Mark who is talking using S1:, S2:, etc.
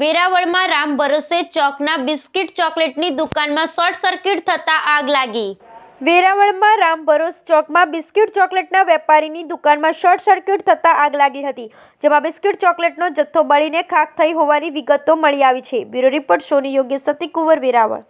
S1: વેરાવળમાં રામ ભરોસે ચોકના બિસ્કિટ ચોકલેટની દુકાનમાં short circuit થતાં આગ લાગી વેરાવળમાં રામ ભરોસ ચોકમાં બિસ્કિટ ચોકલેટના વેપારીની દુકાનમાં શોર્ટ સર્કિટ થતાં આગ લાગી હતી જેમાં બિસ્કિટ ચોકલેટનો જથ્થો બળીને ખાખ થઈ હોવાની વિગતો મળી આવી છે બ્યુરો રિપોર્ટ સોની યોગ્ય સતી કુંવર વેરાવળ